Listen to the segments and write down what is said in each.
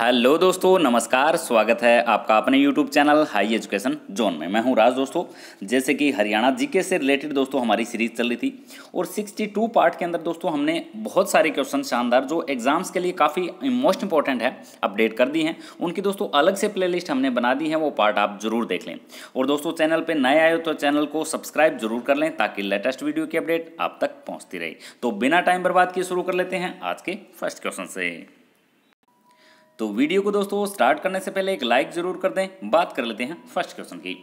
hello दोस्तों नमस्कार स्वागत है आपका अपने YouTube channel high education zone में मैं हूं राज दोस्तों जैसे कि हरियाणा जीके से रिलेटेड दोस्तों हमारी सीरीज चल रही थी और 62 पार्ट के अंदर दोस्तों हमने बहुत सारे क्वेश्चन शानदार जो एग्जाम्स के लिए काफ़ी मोस्ट इंपॉर्टेंट है अपडेट कर दी हैं उनकी दोस्तों अलग से प्ले हमने बना दी है वो पार्ट आप जरूर देख लें और दोस्तों चैनल पर नए आए तो चैनल को सब्सक्राइब जरूर कर लें ताकि लेटेस्ट वीडियो की अपडेट आप तक पहुँचती रहे तो बिना टाइम बर्बाद किए शुरू कर लेते हैं आज के फर्स्ट क्वेश्चन से तो वीडियो को दोस्तों स्टार्ट करने से पहले एक लाइक जरूर कर दें बात कर लेते हैं फर्स्ट क्वेश्चन की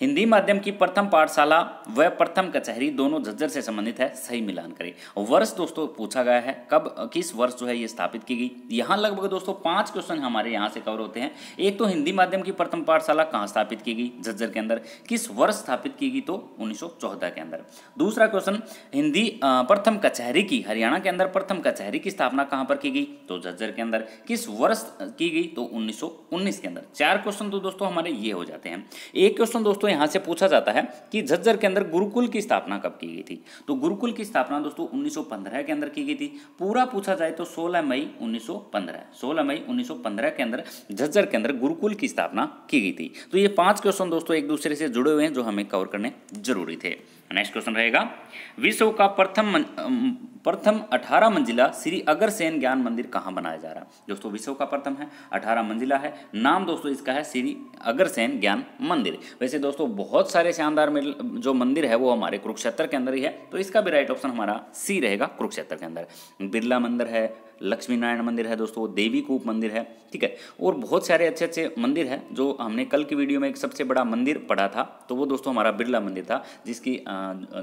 हिंदी माध्यम की प्रथम पाठशाला व प्रथम कचहरी दोनों झज्जर से संबंधित है सही मिलान करें वर्ष दोस्तों पूछा गया है कब किस वर्ष जो है ये स्थापित की गई यहाँ लगभग दोस्तों पांच क्वेश्चन हमारे यहाँ से कवर होते हैं एक तो हिंदी माध्यम की प्रथम पाठशाला कहाँ स्थापित की गई झज्जर के अंदर किस वर्ष स्थापित की गई तो उन्नीस के अंदर दूसरा क्वेश्चन हिंदी प्रथम कचहरी की हरियाणा के अंदर प्रथम कचहरी की स्थापना कहाँ पर की गई तो झज्जर के अंदर किस वर्ष की गई तो 1919 के अंदर चार क्वेश्चन तो दोस्तों हमारे ये हो जाते हैं एक क्वेश्चन दोस्तों यहाँ से पूछा जाता है कि झज्जर के अंदर गुरुकुल की स्थापना कब की गई थी तो गुरुकुल की स्थापना दोस्तों 1915 के अंदर की गई थी पूरा पूछा जाए तो 16 मई 1915 16 मई 1915 के अंदर झज्जर के अंदर गुरुकुल की स्थापना की गई थी तो ये पांच क्वेश्चन दोस्तों एक दूसरे से जुड़े हुए हैं जो हमें कवर करने जरूरी थे नेक्स्ट क्वेश्चन रहेगा विश्व का प्रथम प्रथम 18 मंजिला श्री अग्रसेन ज्ञान मंदिर कहाँ बनाया जा रहा है दोस्तों विश्व का प्रथम है 18 मंजिला है नाम दोस्तों इसका है श्री अग्रसेन ज्ञान मंदिर वैसे दोस्तों बहुत सारे शानदार जो मंदिर है वो हमारे कुरुक्षेत्र के अंदर ही है तो इसका भी राइट ऑप्शन हमारा सी रहेगा कुरुक्षेत्र के अंदर बिरला मंदिर है लक्ष्मी नारायण मंदिर है दोस्तों देवी कूप मंदिर है ठीक है और बहुत सारे अच्छे अच्छे मंदिर हैं जो हमने कल की वीडियो में एक सबसे बड़ा मंदिर पढ़ा था तो वो दोस्तों हमारा बिरला मंदिर था जिसकी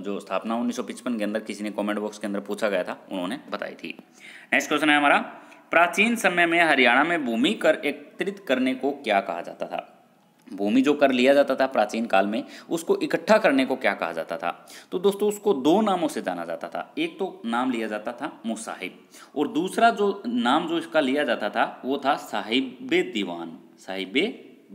जो स्थापना उन्नीस के अंदर किसी ने कॉमेंट बॉक्स के अंदर पूछा पूछा गया था उन्होंने बताई थी नेक्स्ट क्वेश्चन है हमारा प्राचीन समय में हरियाणा में भूमि कर एकत्रित करने को क्या कहा जाता था भूमि जो कर लिया जाता था प्राचीन काल में उसको इकट्ठा करने को क्या कहा जाता था तो दोस्तों उसको दो नामों से जाना जाता था एक तो नाम लिया जाता था मुसाहिब और दूसरा जो नाम जो इसका लिया जाता था वो था साहिब दीवान साहिब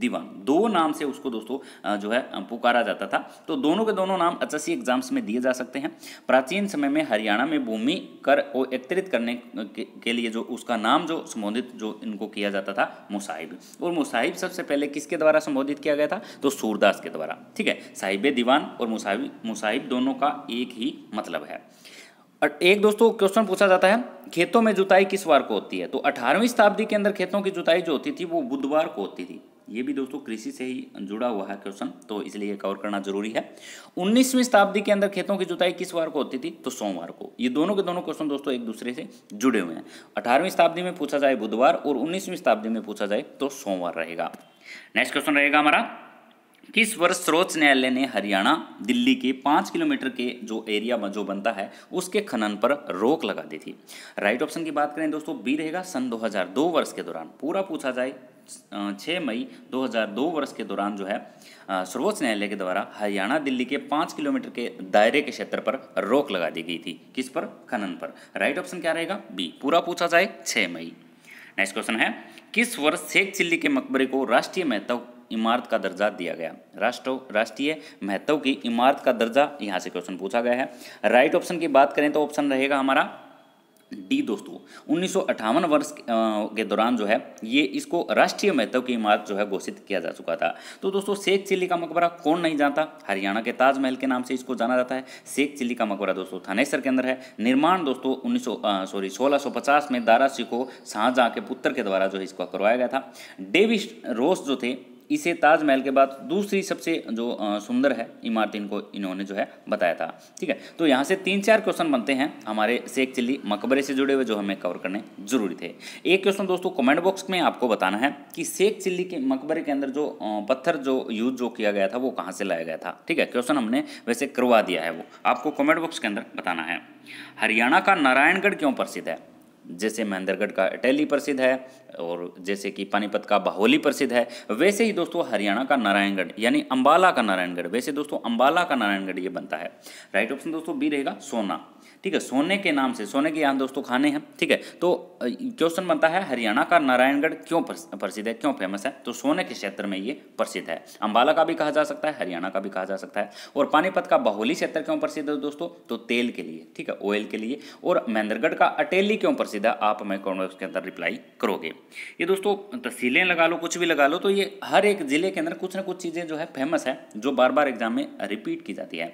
दीवान दो नाम से उसको दोस्तों जो है पुकारा जाता था तो दोनों के दोनों नाम एच एग्जाम्स में दिए जा सकते हैं प्राचीन समय में हरियाणा में भूमि कर को एकत्रित करने के लिए जो उसका नाम जो संबोधित जो इनको किया जाता था मुसाहिब और मुसाहिब सबसे पहले किसके द्वारा संबोधित किया गया था तो सूरदास के द्वारा ठीक है साहिब दीवान और मुसाहिब मुसाहिब दोनों का एक ही मतलब है एक दोस्तों क्वेश्चन पूछा जाता है खेतों में जुताई किस वार को होती है तो अठारहवीं शताब्दी के अंदर खेतों की जुताई जो होती थी वो बुधवार को होती थी ये भी दोस्तों कृषि से ही जुड़ा हुआ है क्वेश्चन तो इसलिए कवर करना जरूरी है उन्नीसवीं शताब्दी के अंदर खेतों की जुताई किस वार को होती थी तो सोमवार को ये दोनों के दोनों क्वेश्चन दोस्तों एक दूसरे से जुड़े हुए हैं अठारहवीं शताब्दी में पूछा जाए बुधवार और उन्नीसवीं शताब्दी में पूछा जाए तो सोमवार रहेगा नेक्स्ट क्वेश्चन रहेगा हमारा किस वर्ष सर्वोच्च न्यायालय ने हरियाणा दिल्ली के पाँच किलोमीटर के जो एरिया जो बनता है उसके खनन पर रोक लगा दी थी राइट ऑप्शन की बात करें दोस्तों बी रहेगा सन 2002 वर्ष के दौरान पूरा पूछा जाए 6 मई 2002 वर्ष के दौरान जो है सर्वोच्च न्यायालय के द्वारा हरियाणा दिल्ली के पाँच किलोमीटर के दायरे के क्षेत्र पर रोक लगा दी गई थी किस पर खनन पर राइट ऑप्शन क्या रहेगा बी पूरा पूछा जाए छः मई नेक्स्ट क्वेश्चन है किस वर्ष शेख चिल्ली के मकबरे को राष्ट्रीय महत्व इमारत का दर्जा दिया गया राष्ट्र राष्ट्रीय महत्व की इमारत का दर्जा यहाँ से क्वेश्चन पूछा गया है राइट ऑप्शन की बात करें तो ऑप्शन रहेगा हमारा डी दोस्तों उन्नीस वर्ष के दौरान जो है ये इसको राष्ट्रीय महत्व की इमारत जो है घोषित किया जा चुका था तो दोस्तों शेख चिल्ली का मकबरा कौन नहीं जानता हरियाणा के ताजमहल के नाम से इसको जाना जाता है शेख चिल्ली का मकबरा दोस्तों थानेसर के अंदर है निर्माण दोस्तों उन्नीस सॉरी सोलह में दारा सिखो शाहजहाँ के पुत्र के द्वारा जो है इसको करवाया गया था डेविस रोस जो थे इसे ताजमहल के बाद दूसरी सबसे जो सुंदर है इमारत इनको इन्होंने जो है बताया था ठीक है तो यहाँ से तीन चार क्वेश्चन बनते हैं हमारे शेख चिल्ली मकबरे से जुड़े हुए जो हमें कवर करने जरूरी थे एक क्वेश्चन दोस्तों कमेंट बॉक्स में आपको बताना है कि शेख चिल्ली के मकबरे के अंदर जो पत्थर जो यूज जो किया गया था वो कहाँ से लाया गया था ठीक है क्वेश्चन हमने वैसे करवा दिया है वो आपको कॉमेंट बॉक्स के अंदर बताना है हरियाणा का नारायणगढ़ क्यों प्रसिद्ध है जैसे महेंद्रगढ़ का अटैली प्रसिद्ध है और जैसे कि पानीपत का बाहोली प्रसिद्ध है वैसे ही दोस्तों हरियाणा का नारायणगढ़ यानी अंबाला का नारायणगढ़ वैसे दोस्तों अंबाला का नारायणगढ़ ये बनता है राइट ऑप्शन दोस्तों बी रहेगा सोना ठीक है सोने के नाम से सोने के यहाँ दोस्तों खाने हैं ठीक है तो क्वेश्चन बनता है हरियाणा का नारायणगढ़ क्यों प्रसिद्ध है क्यों फेमस है तो सोने के क्षेत्र में ये प्रसिद्ध है अंबाला का भी कहा जा सकता है हरियाणा का भी कहा जा सकता है और पानीपत का बाहुली क्षेत्र क्यों प्रसिद्ध है दोस्तों तो तेल के लिए ठीक है ऑयल के लिए और महेंद्रगढ़ का अटेली क्यों प्रसिद्ध है आप हमें कॉमेंट्स के अंदर रिप्लाई करोगे ये दोस्तों तहसीलें लगा लो कुछ भी लगा लो तो ये हर एक ज़िले के अंदर कुछ ना कुछ चीज़ें जो है फेमस है जो बार बार एग्जाम में रिपीट की जाती है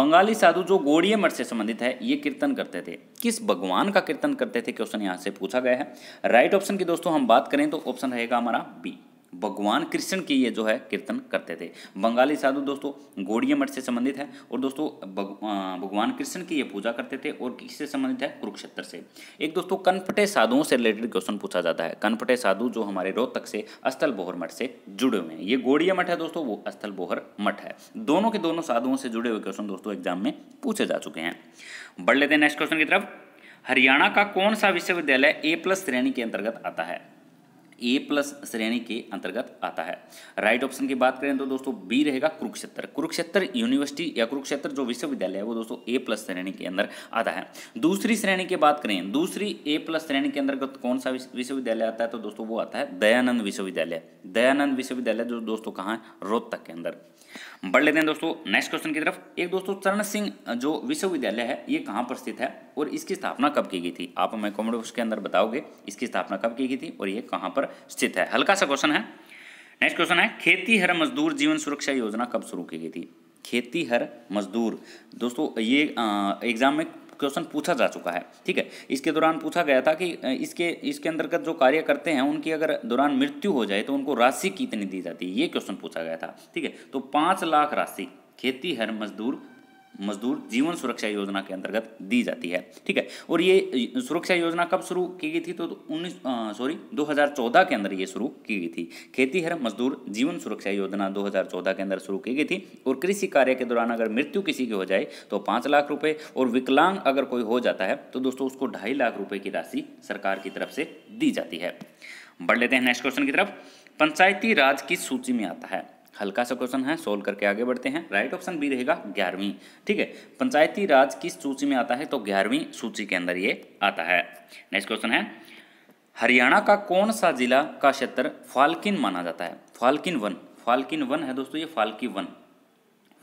बंगाली साधु जो गोड़िए मठ से संबंधित है ये कीर्तन करते थे किस भगवान का कीर्तन करते थे क्वेश्चन यहाँ से पूछा गया है राइट ऑप्शन की दोस्तों हम बात करें तो ऑप्शन रहेगा हमारा बी भगवान कृष्ण की ये जो है कीर्तन करते थे बंगाली साधु दोस्तों गोड़िया मठ से संबंधित है और दोस्तों भगवान कृष्ण की ये पूजा करते थे और किससे संबंधित है कुरुक्षेत्र से एक दोस्तों कनपटे साधुओं से रिलेटेड क्वेश्चन पूछा जाता है कनपटे साधु जो हमारे रोहतक से अस्थल बोहर मठ से जुड़े हुए हैं ये गोडिया मठ है दोस्तों वो अस्थल बोहर मठ है दोनों के दोनों साधुओं से जुड़े हुए क्वेश्चन दोस्तों एग्जाम में पूछे जा चुके हैं बढ़ लेते हैं नेक्स्ट क्वेश्चन की तरफ हरियाणा का कौन सा विश्वविद्यालय ए प्लस श्रेणी के अंतर्गत आता है ए प्लस श्रेणी के अंतर्गत आता है राइट ऑप्शन की बात करें तो दोस्तों बी रहेगा कुरुक्षेत्र कुरुक्षेत्र यूनिवर्सिटी या कुरुक्षेत्र जो विश्वविद्यालय है वो दोस्तों ए प्लस श्रेणी के अंदर आता है दूसरी श्रेणी की बात करें दूसरी ए प्लस श्रेणी के अंतर्गत कौन सा विश्वविद्यालय आता है तो दोस्तों वो आता है दयानंद विश्वविद्यालय दयानंद विश्वविद्यालय जो दोस्तों कहाँ रोहतक के अंदर बढ़ लेते हैं दोस्तों नेक्स्ट क्वेश्चन की तरफ एक दोस्तों चरण सिंह जो विश्वविद्यालय है ये कहां पर स्थित है और इसकी स्थापना कब की गई थी आप हमें कॉमेंट बॉक्स के अंदर बताओगे इसकी स्थापना कब की गई थी और ये कहां पर स्थित है हल्का सा क्वेश्चन है नेक्स्ट क्वेश्चन है खेती हर मजदूर जीवन सुरक्षा योजना कब शुरू की गई थी खेती हर मजदूर दोस्तों ये एग्जाम में क्वेश्चन पूछा जा चुका है ठीक है इसके दौरान पूछा गया था कि इसके इसके अंतर्गत जो कार्य करते हैं उनकी अगर दौरान मृत्यु हो जाए तो उनको राशि कितनी दी जाती है ये क्वेश्चन पूछा गया था ठीक है तो पाँच लाख राशि खेती हर मजदूर मजदूर जीवन सुरक्षा योजना के अंतर्गत दी जाती है ठीक है और ये सुरक्षा योजना कब शुरू की गई थी तो, तो उन्नीस सॉरी 2014 के अंदर ये शुरू की गई थी खेती हर मजदूर जीवन सुरक्षा योजना 2014 के अंदर शुरू की गई थी और कृषि कार्य के दौरान अगर मृत्यु किसी की हो जाए तो पाँच लाख रुपये और विकलांग अगर कोई हो जाता है तो दोस्तों उसको ढाई लाख रुपये की राशि सरकार की तरफ से दी जाती है बढ़ लेते हैं नेक्स्ट क्वेश्चन की तरफ पंचायती राज की सूची में आता है हल्का सा क्वेश्चन है सोल्व करके आगे बढ़ते हैं राइट ऑप्शन बी रहेगा ग्यारहवीं ठीक है पंचायती राज किस सूची में आता है तो ग्यारहवीं सूची के अंदर ये आता है नेक्स्ट क्वेश्चन है हरियाणा का कौन सा जिला का क्षेत्र फाल्किन माना जाता है फाल्किन वन फाल्किन वन है दोस्तों ये फाल्की वन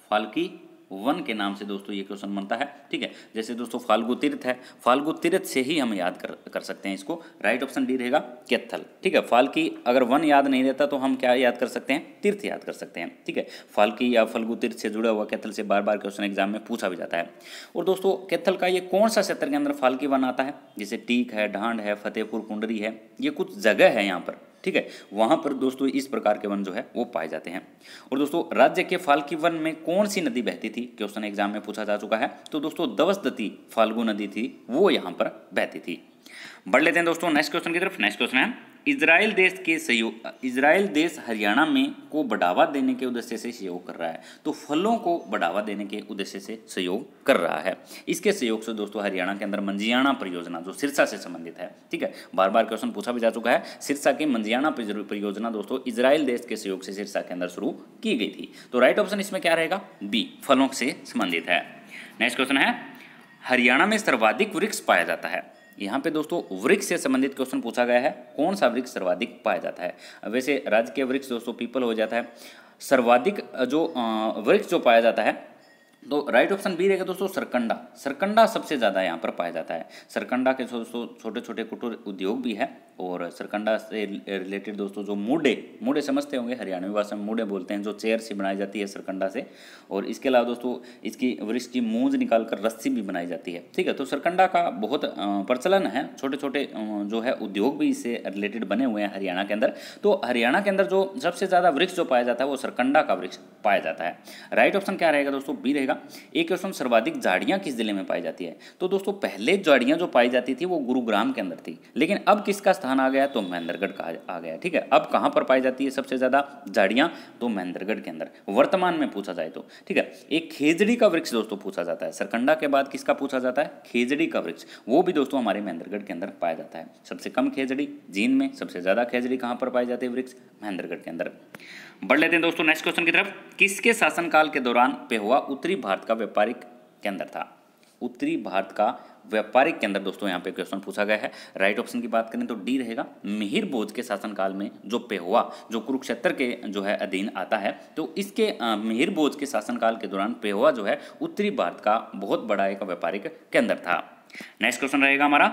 फाल्की वन के नाम से दोस्तों ये क्वेश्चन बनता है ठीक है जैसे दोस्तों फाल्गु तीर्थ है फाल्गु तीर्थ से ही हम याद कर कर सकते हैं इसको राइट ऑप्शन डी रहेगा केथल ठीक है फाल्की अगर वन याद नहीं रहता तो हम क्या याद कर सकते हैं तीर्थ याद कर सकते हैं ठीक है फाल्की या फाल्गु तीर्थ से जुड़ा हुआ कैथल से बार बार क्वेश्चन एग्जाम में पूछा भी जाता है और दोस्तों कैथल का ये कौन सा क्षेत्र के अंदर फाल्की वन आता है जैसे टीक है ढांड है फतेहपुर कुंडरी है ये कुछ जगह है यहाँ पर ठीक है वहां पर दोस्तों इस प्रकार के वन जो है वो पाए जाते हैं और दोस्तों राज्य के फाल्की वन में कौन सी नदी बहती थी क्वेश्चन एग्जाम में पूछा जा चुका है तो दोस्तों दवसदती फाल्गु नदी थी वो यहां पर बहती थी बढ़ लेते हैं दोस्तों नेक्स्ट क्वेश्चन की तरफ नेक्स्ट क्वेश्चन है इसराइल देश के सहयोग इसराइल देश हरियाणा में को बढ़ावा देने के उद्देश्य से सहयोग कर रहा है तो फलों को बढ़ावा देने के उद्देश्य से सहयोग कर रहा है इसके सहयोग से दोस्तों हरियाणा के अंदर मंजियाना परियोजना जो सिरसा से संबंधित है ठीक है बार बार क्वेश्चन पूछा भी जा चुका है सिरसा की मंजियाना परियोजना दोस्तों इसराइल देश के सहयोग से सिरसा के अंदर शुरू की गई थी तो राइट ऑप्शन इसमें क्या रहेगा बी फलों से संबंधित है नेक्स्ट क्वेश्चन है हरियाणा में सर्वाधिक वृक्ष पाया जाता है यहाँ पे दोस्तों वृक्ष से संबंधित क्वेश्चन पूछा गया है कौन सा वृक्ष सर्वाधिक पाया जाता है वैसे राज्य के वृक्ष दोस्तों पीपल हो जाता है सर्वाधिक जो वृक्ष जो पाया जाता है तो राइट ऑप्शन बी रहेगा दोस्तों सरकंडा सरकंडा सबसे ज़्यादा यहाँ पर पाया जाता है सरकंडा के दोस्तों छोटे छोटे कुटुर उद्योग भी है और सरकंडा से रिलेटेड दोस्तों जो मूडे मूडे समझते होंगे हरियाणवी भाषा में मूडे बोलते हैं जो चेयर से बनाई जाती है सरकंडा से और इसके अलावा दोस्तों इसकी वृक्ष की मूंज निकाल कर रस्सी भी बनाई जाती है ठीक है तो सरकंडा का बहुत प्रचलन है छोटे छोटे जो है उद्योग भी इससे रिलेटेड बने हुए हैं हरियाणा के अंदर तो हरियाणा के अंदर जो सबसे ज़्यादा वृक्ष जो पाया जाता है वो सरकंडा का वृक्ष पाया जाता है राइट ऑप्शन क्या रहेगा दोस्तों बी रहेगा लीजिएगा एक क्वेश्चन सर्वाधिक झाड़ियाँ किस जिले में पाई जाती है तो दोस्तों पहले झाड़ियाँ जो पाई जाती थी वो गुरुग्राम के अंदर थी लेकिन अब किसका स्थान आ गया तो महेंद्रगढ़ कहा आ गया ठीक है अब कहाँ पर पाई जाती है सबसे ज़्यादा झाड़ियाँ तो महेंद्रगढ़ के अंदर वर्तमान में पूछा जाए तो ठीक है एक खेजड़ी का वृक्ष दोस्तों पूछा जाता है सरकंडा के बाद किसका पूछा जाता है खेजड़ी का वृक्ष वो भी दोस्तों हमारे महेंद्रगढ़ के अंदर पाया जाता है सबसे कम खेजड़ी जीन में सबसे ज़्यादा खेजड़ी कहाँ पर पाई जाती है वृक्ष महेंद्रगढ़ के अंदर बढ़ लेते हैं दोस्तों नेक्स्ट क्वेश्चन की तरफ किसके शासनकाल के दौरान पे हुआ उत्तरी भारत का व्यापारिक केंद्र था उत्तरी भारत का व्यापारिक केंद्र दोस्तों यहाँ पे क्वेश्चन पूछा गया है राइट ऑप्शन की बात करें तो डी रहेगा मिहिर बोध के शासनकाल में जो पेहुआ जो कुरुक्षेत्र के जो है अधीन आता है तो इसके मिहिर बोध के शासनकाल के दौरान पेहुआ जो है उत्तरी भारत का बहुत बड़ा एक व्यापारिक केंद्र था नेक्स्ट क्वेश्चन रहेगा हमारा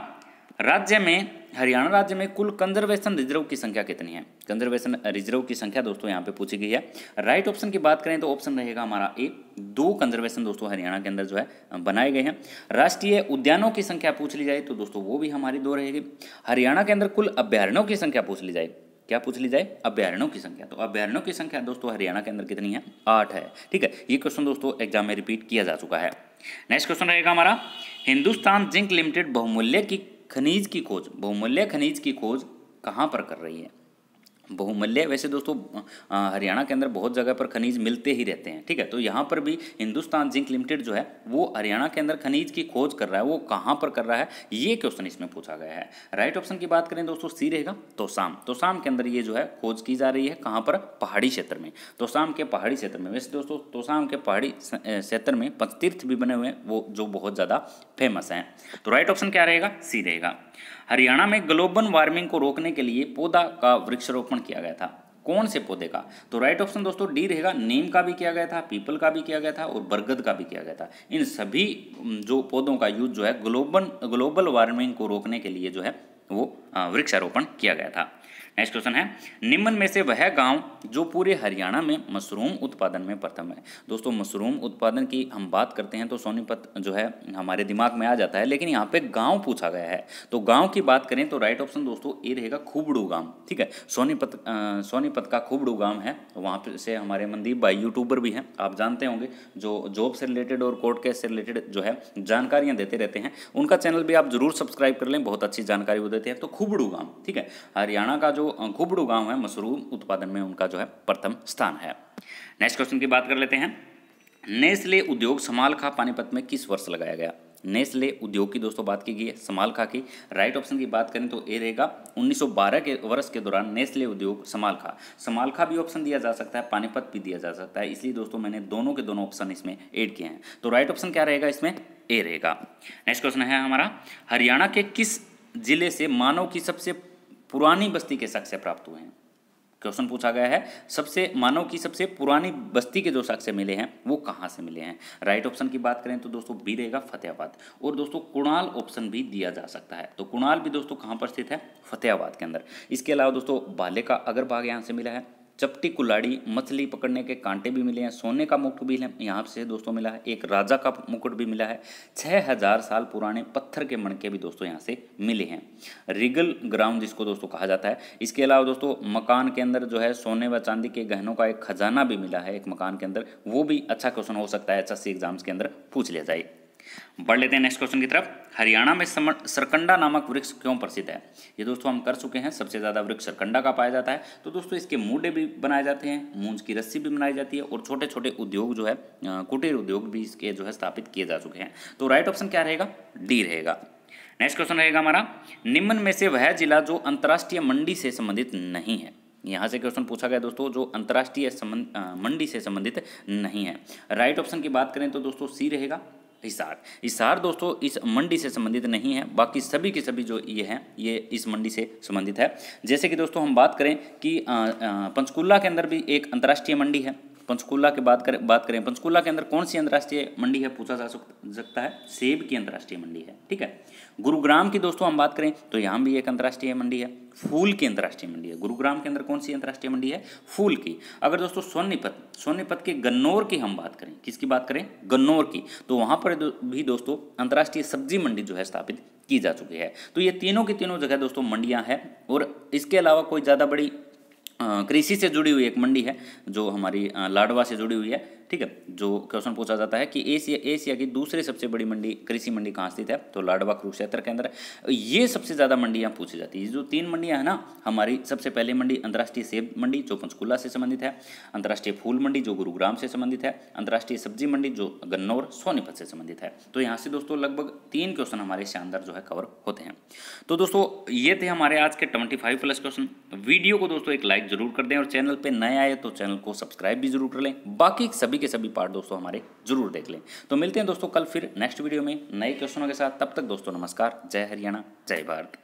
राज्य में हरियाणा राज्य में कुल कंजर्वेशन रिजर्व की संख्या कितनी है कंजर्वेशन रिजर्व की संख्या दोस्तों यहाँ पे पूछी गई है राइट ऑप्शन की बात करें तो ऑप्शन रहेगा हमारा ए दो कंजर्वेशन दोस्तों हरियाणा के अंदर जो है बनाए गए हैं राष्ट्रीय उद्यानों की संख्या पूछ ली जाए तो दोस्तों वो भी हमारी दो रहेगी हरियाणा के अंदर कुल अभ्यारण्यों की संख्या पूछ ली जाए क्या पूछ ली जाए अभ्यारणों की संख्या तो अभ्यारणों की संख्या दोस्तों हरियाणा के अंदर कितनी है आठ है ठीक है ये क्वेश्चन दोस्तों एग्जाम में रिपीट किया जा चुका है नेक्स्ट क्वेश्चन रहेगा हमारा हिंदुस्तान जिंक लिमिटेड बहुमूल्य की खनिज की खोज बहुमूल्य खनिज की खोज कहाँ पर कर रही है बहुमूल्य वैसे दोस्तों हरियाणा के अंदर बहुत जगह पर खनिज मिलते ही रहते हैं ठीक है तो यहाँ पर भी हिंदुस्तान जिंक लिमिटेड जो है वो हरियाणा के अंदर खनिज की खोज कर रहा है वो कहाँ पर कर रहा है ये क्वेश्चन इसमें पूछा गया है राइट ऑप्शन की बात करें दोस्तों सी रहेगा तोसाम शाम के अंदर ये जो है खोज की जा रही है कहाँ पर पहाड़ी क्षेत्र में शाम के पहाड़ी क्षेत्र में वैसे दोस्तों शाम के पहाड़ी क्षेत्र में पंचतीर्थ भी बने हुए हैं वो जो बहुत ज़्यादा फेमस हैं तो राइट ऑप्शन क्या रहेगा सी रहेगा हरियाणा में ग्लोबल वार्मिंग को रोकने के लिए पौधा का वृक्षारोपण किया गया था कौन से पौधे का तो राइट ऑप्शन दोस्तों डी रहेगा नीम का भी किया गया था पीपल का भी किया गया था और बरगद का भी किया गया था इन सभी जो पौधों का यूज जो है ग्लोबल ग्लोबल वार्मिंग को रोकने के लिए जो है वो वृक्षारोपण किया गया था नेक्स्ट क्वेश्चन है निम्न में से वह गांव जो पूरे हरियाणा में मशरूम उत्पादन में प्रथम है दोस्तों मशरूम उत्पादन की हम बात करते हैं तो सोनीपत जो है हमारे दिमाग में आ जाता है लेकिन यहाँ पे गांव पूछा गया है तो गांव की बात करें तो राइट ऑप्शन दोस्तों ए रहेगा खुबड़ू गांव ठीक है सोनीपत सोनीपत का खुबड़ू गांव है वहाँ पर से हमारे मंदीप भाई यूट्यूबर भी हैं आप जानते होंगे जो जॉब से रिलेटेड और कोर्ट केस से रिलेटेड जो है जानकारियाँ देते रहते हैं उनका चैनल भी आप जरूर सब्सक्राइब कर लें बहुत अच्छी जानकारी वो देते हैं तो खुबड़ू गांव ठीक है हरियाणा का जो जो घुबड़ू गांव है मशरूम उत्पादन में उनका जो है प्रथम स्थान है नेक्स्ट क्वेश्चन की बात कर लेते हैं नेस्ले उद्योग समालखा पानीपत में किस वर्ष लगाया गया नेस्ले उद्योग की दोस्तों बात की गई है समालखा की राइट ऑप्शन की बात करें तो ए रहेगा 1912 के वर्ष के दौरान नेस्ले उद्योग समालखा समालखा भी ऑप्शन दिया जा सकता है पानीपत भी दिया जा सकता है इसलिए दोस्तों मैंने दोनों के दोनों ऑप्शन इसमें ऐड किए हैं तो राइट ऑप्शन क्या रहेगा इसमें ए रहेगा नेक्स्ट क्वेश्चन है हमारा हरियाणा के किस जिले से मानव की सबसे पुरानी बस्ती के शख्स प्राप्त हुए हैं क्वेश्चन पूछा गया है सबसे मानव की सबसे पुरानी बस्ती के जो शख्स मिले हैं वो कहाँ से मिले हैं राइट ऑप्शन की बात करें तो दोस्तों बी रहेगा फतेहाबाद और दोस्तों कुणाल ऑप्शन भी दिया जा सकता है तो कुणाल भी दोस्तों कहाँ पर स्थित है फतेहाबाद के अंदर इसके अलावा दोस्तों बाले का अगर भाग यहाँ से मिला है चपटी कुलाड़ी मछली पकड़ने के कांटे भी मिले हैं सोने का मुकुट भी यहाँ से दोस्तों मिला है एक राजा का मुकुट भी मिला है छः हज़ार साल पुराने पत्थर के मणके भी दोस्तों यहाँ से मिले हैं रिगल ग्राउंड जिसको दोस्तों कहा जाता है इसके अलावा दोस्तों मकान के अंदर जो है सोने व चांदी के गहनों का एक खजाना भी मिला है एक मकान के अंदर वो भी अच्छा क्वेश्चन हो सकता है अच्छा सी एग्जाम्स के अंदर पूछ लिया जाए बढ़ लेते हैं नेक्स्ट क्वेश्चन की तरफ हरियाणा में सरकंडा नामक वृक्ष क्यों प्रसिद्ध है ये दोस्तों हम कर चुके हैं सबसे ज़्यादा वृक्ष सरकंडा का पाया जाता है तो दोस्तों इसके मूडे भी बनाए जाते हैं मूंज की रस्सी भी बनाई जाती है और छोटे छोटे उद्योग जो है कुटीर उद्योग भी इसके जो है स्थापित किए जा चुके हैं तो राइट ऑप्शन क्या रहेगा डी रहेगा नेक्स्ट क्वेश्चन रहेगा हमारा निम्न में से वह जिला जो अंतर्राष्ट्रीय मंडी से संबंधित नहीं है यहाँ से क्वेश्चन पूछा गया दोस्तों जो अंतर्राष्ट्रीय मंडी से संबंधित नहीं है राइट ऑप्शन की बात करें तो दोस्तों सी रहेगा हिसार हिसार दोस्तों इस मंडी से संबंधित नहीं है बाकी सभी के सभी जो ये हैं ये इस मंडी से संबंधित है जैसे कि दोस्तों हम बात करें कि पंचकूला के अंदर भी एक अंतर्राष्ट्रीय मंडी है पंचकूला के बात करें बात करें पंचकूला के अंदर कौन सी अंतर्राष्ट्रीय मंडी है पूछा जा सकता है सेब की अंतर्राष्ट्रीय मंडी है ठीक है गुरुग्राम की दोस्तों हम बात करें तो यहाँ भी एक अंतर्राष्ट्रीय मंडी है फूल की अंतर्राष्ट्रीय मंडी है गुरुग्राम के अंदर कौन सी अंतर्राष्ट्रीय मंडी है फूल की अगर दोस्तों सोनीपत सोनीपत के गन्नौर की हम बात करें किसकी बात करें गन्नौर की तो वहाँ पर भी दोस्तों अंतर्राष्ट्रीय सब्जी मंडी जो है स्थापित की जा चुकी है तो ये तीनों की तीनों जगह दोस्तों मंडियां हैं और इसके अलावा कोई ज़्यादा बड़ी कृषि से जुड़ी हुई एक मंडी है जो हमारी लाडवा से जुड़ी हुई है ठीक है जो क्वेश्चन पूछा जाता है कि एशिया एशिया की दूसरी सबसे बड़ी मंडी कृषि मंडी कहाँ स्थित है तो लाडवा कुरुक्षेत्र के अंदर ये सबसे ज़्यादा मंडियाँ पूछी जाती है जो तीन मंडियाँ हैं ना हमारी सबसे पहली मंडी अंतर्राष्ट्रीय सेब मंडी जो पंचकूला से संबंधित है अंतर्राष्ट्रीय फूल मंडी जो गुरुग्राम से संबंधित है अंतर्राष्ट्रीय सब्जी मंडी जो गन्नौर सोनीपत से संबंधित है तो यहाँ से दोस्तों लगभग तीन क्वेश्चन हमारे शानदार जो है कवर होते हैं तो दोस्तों ये थे हमारे आज के twenty five plus question video को दोस्तों एक लाइक जरूर कर दें और चैनल पर नए आए तो चैनल को सब्सक्राइब भी जरूर कर लें बाकी सभी सभी के सभी पार्ट दोस्तों हमारे जरूर देख लें तो मिलते हैं दोस्तों कल फिर नेक्स्ट वीडियो में नए क्वेश्चनों के साथ तब तक दोस्तों नमस्कार जय हरियाणा जय भारत